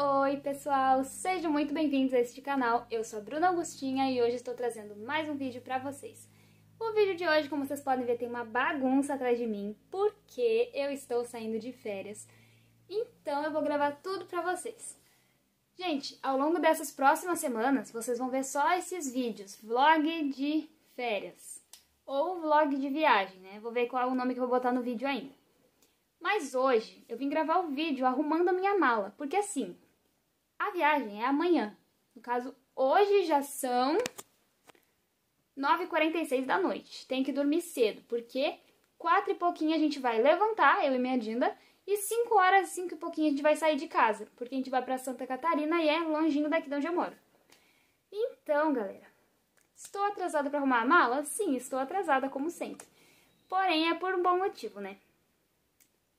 Oi pessoal, sejam muito bem-vindos a este canal, eu sou a Bruna Augustinha e hoje estou trazendo mais um vídeo para vocês. O vídeo de hoje, como vocês podem ver, tem uma bagunça atrás de mim, porque eu estou saindo de férias, então eu vou gravar tudo para vocês. Gente, ao longo dessas próximas semanas, vocês vão ver só esses vídeos, vlog de férias, ou vlog de viagem, né? Vou ver qual é o nome que eu vou botar no vídeo ainda. Mas hoje eu vim gravar o vídeo arrumando a minha mala, porque assim, a viagem é amanhã. No caso, hoje já são 9h46 da noite. Tem que dormir cedo, porque quatro e pouquinho a gente vai levantar, eu e minha Dinda, e 5 horas, 5 e pouquinho a gente vai sair de casa, porque a gente vai para Santa Catarina e é longinho daqui de onde eu moro. Então, galera, estou atrasada para arrumar a mala? Sim, estou atrasada como sempre. Porém, é por um bom motivo, né?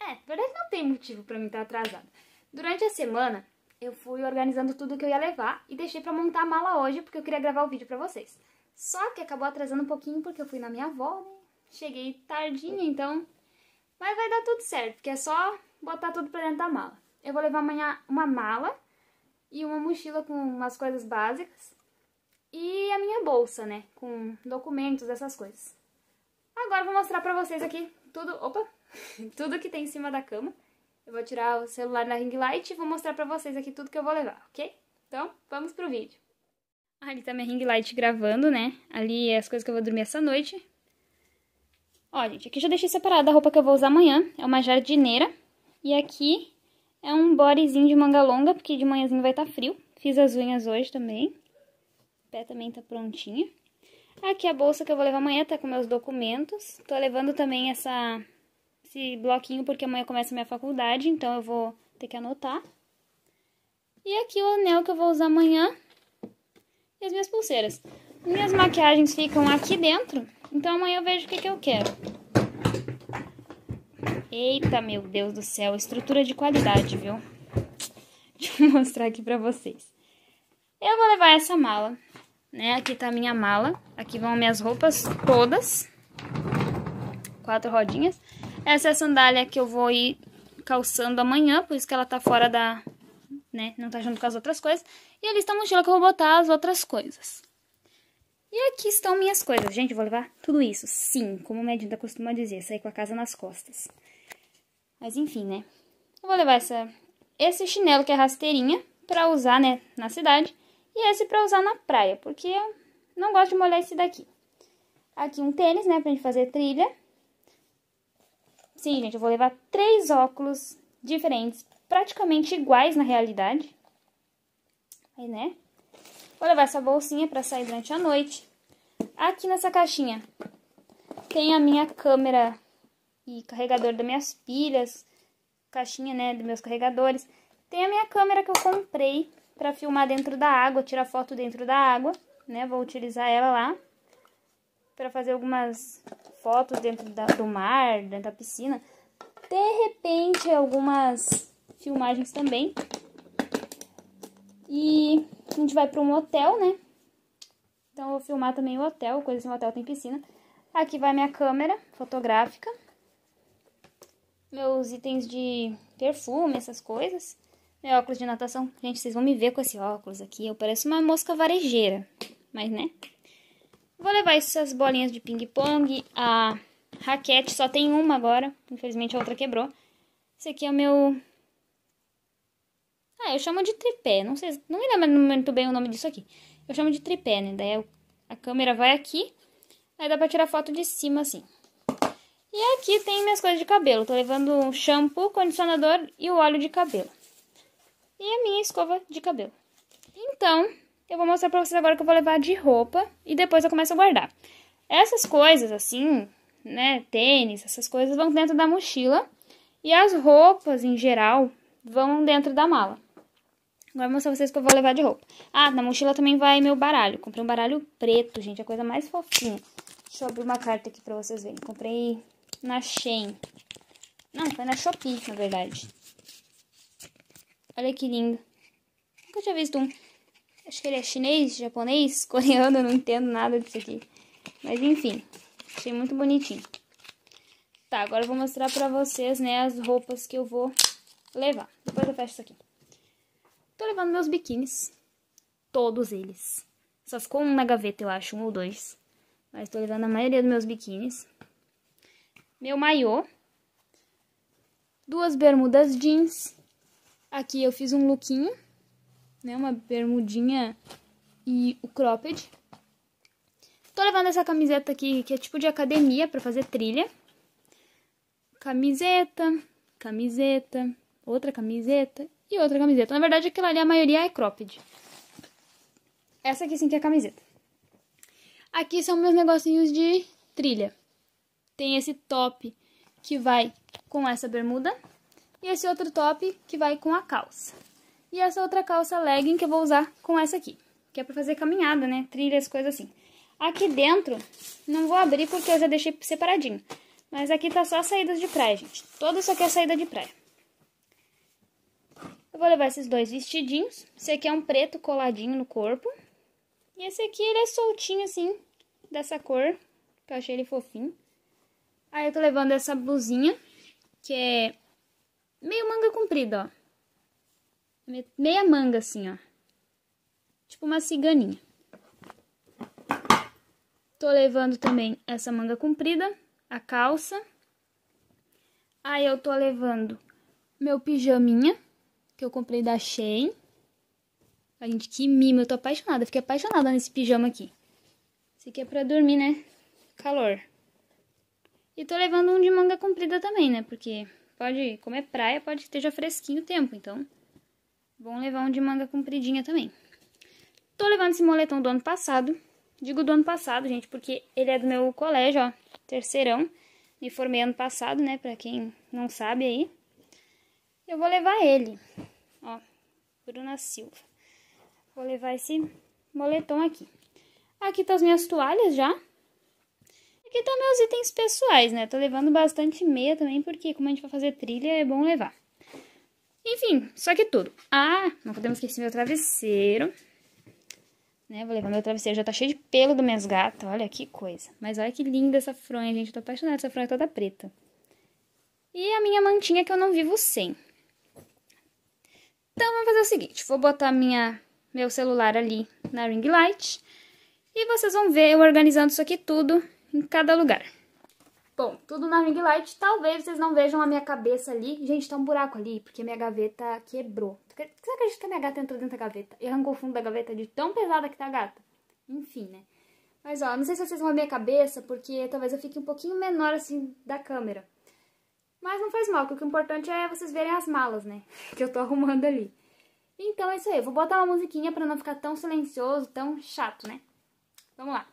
É, na verdade não tem motivo para mim estar atrasada. Durante a semana, eu fui organizando tudo que eu ia levar e deixei pra montar a mala hoje, porque eu queria gravar o vídeo pra vocês. Só que acabou atrasando um pouquinho porque eu fui na minha avó, né? Cheguei tardinha, então... Mas vai dar tudo certo, porque é só botar tudo pra dentro da mala. Eu vou levar amanhã uma mala e uma mochila com umas coisas básicas. E a minha bolsa, né? Com documentos, essas coisas. Agora eu vou mostrar pra vocês aqui tudo... Opa! tudo que tem em cima da cama. Eu vou tirar o celular da ring light e vou mostrar pra vocês aqui tudo que eu vou levar, ok? Então, vamos pro vídeo. Ali tá minha ring light gravando, né? Ali é as coisas que eu vou dormir essa noite. Ó, gente, aqui já deixei separada a roupa que eu vou usar amanhã. É uma jardineira. E aqui é um bodyzinho de manga longa, porque de manhãzinho vai estar tá frio. Fiz as unhas hoje também. O pé também tá prontinho. Aqui a bolsa que eu vou levar amanhã tá com meus documentos. Tô levando também essa esse bloquinho porque amanhã começa a minha faculdade, então eu vou ter que anotar. E aqui o anel que eu vou usar amanhã e as minhas pulseiras. Minhas maquiagens ficam aqui dentro, então amanhã eu vejo o que, que eu quero. Eita, meu Deus do céu, estrutura de qualidade, viu? Deixa eu mostrar aqui pra vocês. Eu vou levar essa mala, né? Aqui tá a minha mala, aqui vão minhas roupas todas, quatro rodinhas. Essa é a sandália que eu vou ir calçando amanhã, por isso que ela tá fora da... né, não tá junto com as outras coisas. E ali está a mochila que eu vou botar as outras coisas. E aqui estão minhas coisas. Gente, eu vou levar tudo isso. Sim, como o Medinda tá costuma dizer, sair com a casa nas costas. Mas enfim, né. Eu vou levar essa, esse chinelo que é rasteirinha pra usar, né, na cidade. E esse pra usar na praia, porque eu não gosto de molhar esse daqui. Aqui um tênis, né, pra gente fazer trilha. Sim, gente, eu vou levar três óculos diferentes, praticamente iguais na realidade. Aí, né? Vou levar essa bolsinha para sair durante a noite. Aqui nessa caixinha tem a minha câmera e carregador das minhas pilhas, caixinha, né, dos meus carregadores. Tem a minha câmera que eu comprei para filmar dentro da água, tirar foto dentro da água, né? Vou utilizar ela lá para fazer algumas fotos dentro da, do mar, dentro da piscina. De repente, algumas filmagens também. E a gente vai para um hotel, né? Então, eu vou filmar também o hotel, coisas assim, no hotel tem piscina. Aqui vai minha câmera fotográfica. Meus itens de perfume, essas coisas. Meu óculos de natação. Gente, vocês vão me ver com esse óculos aqui. Eu pareço uma mosca varejeira. Mas, né? Vou levar essas bolinhas de ping-pong. A raquete só tem uma agora. Infelizmente a outra quebrou. Esse aqui é o meu... Ah, eu chamo de tripé. Não sei, não me lembro muito bem o nome disso aqui. Eu chamo de tripé, né? Daí a câmera vai aqui. Aí dá pra tirar foto de cima, assim. E aqui tem minhas coisas de cabelo. Tô levando um shampoo, condicionador e o óleo de cabelo. E a minha escova de cabelo. Então, eu vou mostrar pra vocês agora que eu vou levar de roupa e depois eu começo a guardar. Essas coisas, assim, né, tênis, essas coisas vão dentro da mochila. E as roupas, em geral, vão dentro da mala. Agora vou mostrar vocês o que eu vou levar de roupa. Ah, na mochila também vai meu baralho. Comprei um baralho preto, gente, a coisa mais fofinha. Deixa eu abrir uma carta aqui pra vocês verem. Comprei na Shein. Não, foi na Shopee, na verdade. Olha que lindo. Nunca tinha visto um. Acho que ele é chinês, japonês, coreano, eu não entendo nada disso aqui. Mas enfim, achei muito bonitinho. Tá, agora eu vou mostrar pra vocês, né, as roupas que eu vou levar. Depois eu fecho isso aqui. Tô levando meus biquínis. Todos eles. Só ficou um na gaveta, eu acho, um ou dois. Mas tô levando a maioria dos meus biquínis. Meu maiô. Duas bermudas jeans. Aqui eu fiz um lookinho né? Uma bermudinha e o cropped. Tô levando essa camiseta aqui, que é tipo de academia, pra fazer trilha. Camiseta, camiseta, outra camiseta e outra camiseta. Na verdade, aquela ali, a maioria é cropped. Essa aqui sim que é a camiseta. Aqui são meus negocinhos de trilha. Tem esse top que vai com essa bermuda e esse outro top que vai com a calça. E essa outra calça legging que eu vou usar com essa aqui, que é pra fazer caminhada, né? Trilhas, coisas assim. Aqui dentro, não vou abrir porque eu já deixei separadinho. Mas aqui tá só saídas de praia, gente. Todo isso aqui é saída de praia. Eu vou levar esses dois vestidinhos. Esse aqui é um preto coladinho no corpo. E esse aqui, ele é soltinho, assim, dessa cor, que eu achei ele fofinho. Aí eu tô levando essa blusinha, que é meio manga comprida, ó. Meia manga assim, ó. Tipo uma ciganinha. Tô levando também essa manga comprida, a calça. Aí eu tô levando meu pijaminha, que eu comprei da Shein. A gente, que mimo, eu tô apaixonada, fiquei apaixonada nesse pijama aqui. Esse aqui é pra dormir, né? Calor. E tô levando um de manga comprida também, né? Porque pode, como é praia, pode que esteja fresquinho o tempo, então... Bom levar um de manga compridinha também. Tô levando esse moletom do ano passado. Digo do ano passado, gente, porque ele é do meu colégio, ó. Terceirão. Me formei ano passado, né? Pra quem não sabe aí. Eu vou levar ele. Ó. Bruna Silva. Vou levar esse moletom aqui. Aqui tá as minhas toalhas já. Aqui tá meus itens pessoais, né? Tô levando bastante meia também, porque como a gente vai fazer trilha, é bom levar. Enfim, só que tudo. Ah, não podemos esquecer meu travesseiro. Né? Vou levar meu travesseiro, já tá cheio de pelo do minhas gatas, olha que coisa. Mas olha que linda essa fronha, gente, tô apaixonada, essa fronha toda preta. E a minha mantinha que eu não vivo sem. Então, vamos fazer o seguinte, vou botar minha, meu celular ali na ring light. E vocês vão ver eu organizando isso aqui tudo em cada lugar. Bom, tudo na ring light. Talvez vocês não vejam a minha cabeça ali. Gente, tá um buraco ali, porque minha gaveta quebrou. Você acredita que a minha gata entrou dentro da gaveta e arrancou o fundo da gaveta de tão pesada que tá a gata? Enfim, né? Mas, ó, não sei se vocês vão ver a minha cabeça, porque talvez eu fique um pouquinho menor, assim, da câmera. Mas não faz mal, porque o é importante é vocês verem as malas, né? Que eu tô arrumando ali. Então é isso aí, eu vou botar uma musiquinha pra não ficar tão silencioso, tão chato, né? Vamos lá.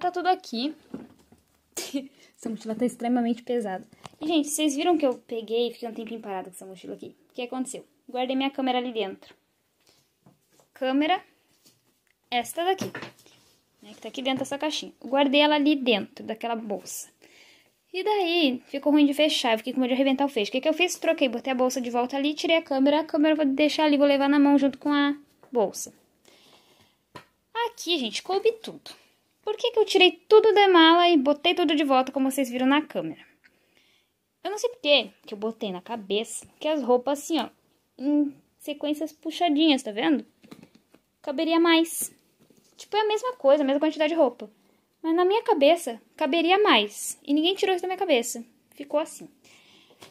tá tudo aqui. essa mochila tá extremamente pesada. E, gente, vocês viram que eu peguei e fiquei um tempinho parada com essa mochila aqui? O que aconteceu? Guardei minha câmera ali dentro. Câmera, esta daqui, né, que tá aqui dentro dessa caixinha. guardei ela ali dentro daquela bolsa. E daí, ficou ruim de fechar, eu fiquei com medo de arrebentar o fecho. O que, que eu fiz? Troquei, botei a bolsa de volta ali, tirei a câmera, a câmera eu vou deixar ali, vou levar na mão junto com a bolsa. Aqui, gente, coube tudo. Por que, que eu tirei tudo da mala e botei tudo de volta, como vocês viram na câmera? Eu não sei por que eu botei na cabeça que as roupas assim, ó, em sequências puxadinhas, tá vendo? Caberia mais. Tipo, é a mesma coisa, a mesma quantidade de roupa. Mas na minha cabeça, caberia mais. E ninguém tirou isso da minha cabeça. Ficou assim.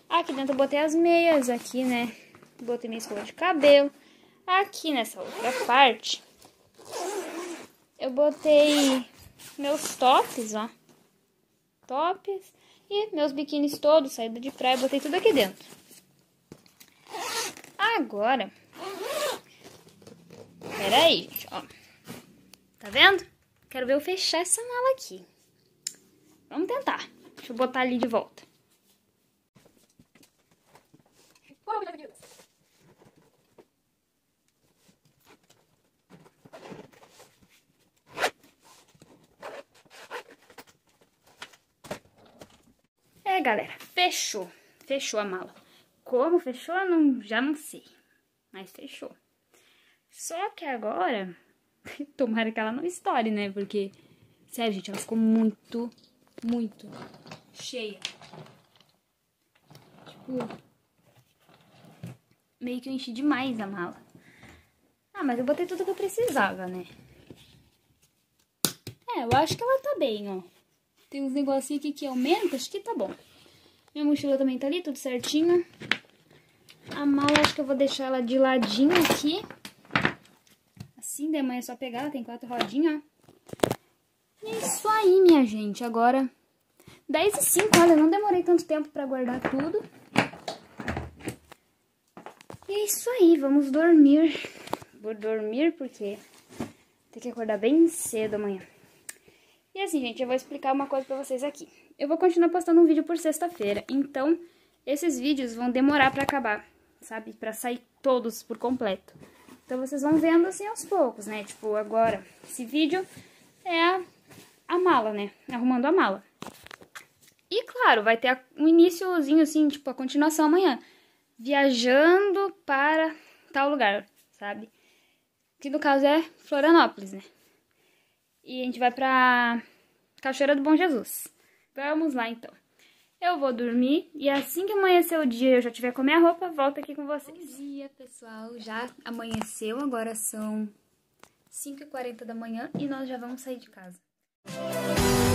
Aqui dentro eu botei as meias, aqui, né? Botei minha escova de cabelo. Aqui nessa outra parte, eu botei meus tops, ó. Tops. E meus biquínis todos, saída de praia, botei tudo aqui dentro. Agora. Peraí, ó. Tá vendo? Quero ver eu fechar essa mala aqui. Vamos tentar. Deixa eu botar ali de volta. galera, fechou. Fechou a mala. Como fechou, não, já não sei. Mas fechou. Só que agora, tomara que ela não estoure, né? Porque, sério, gente, ela ficou muito, muito cheia. Tipo, meio que eu enchi demais a mala. Ah, mas eu botei tudo que eu precisava, né? É, eu acho que ela tá bem, ó. Tem uns negocinhos aqui que aumenta, acho que tá bom. Minha mochila também tá ali, tudo certinho. A mala, acho que eu vou deixar ela de ladinho aqui. Assim, de né? manhã é só pegar, ela tem quatro rodinhas, ó. E é isso aí, minha gente. Agora, 10 e 5, olha, não demorei tanto tempo pra guardar tudo. E é isso aí, vamos dormir. Vou dormir porque tem que acordar bem cedo amanhã. E assim, gente, eu vou explicar uma coisa pra vocês aqui. Eu vou continuar postando um vídeo por sexta-feira, então esses vídeos vão demorar pra acabar, sabe? Pra sair todos por completo. Então vocês vão vendo assim aos poucos, né? Tipo, agora, esse vídeo é a, a mala, né? Arrumando a mala. E claro, vai ter um iníciozinho assim, tipo, a continuação amanhã. Viajando para tal lugar, sabe? Que no caso é Florianópolis, né? E a gente vai pra Cachoeira do Bom Jesus. Vamos lá, então. Eu vou dormir e assim que amanhecer o dia eu já tiver com a minha roupa, volto aqui com vocês. Bom dia, pessoal. Já amanheceu, agora são 5h40 da manhã e nós já vamos sair de casa. Música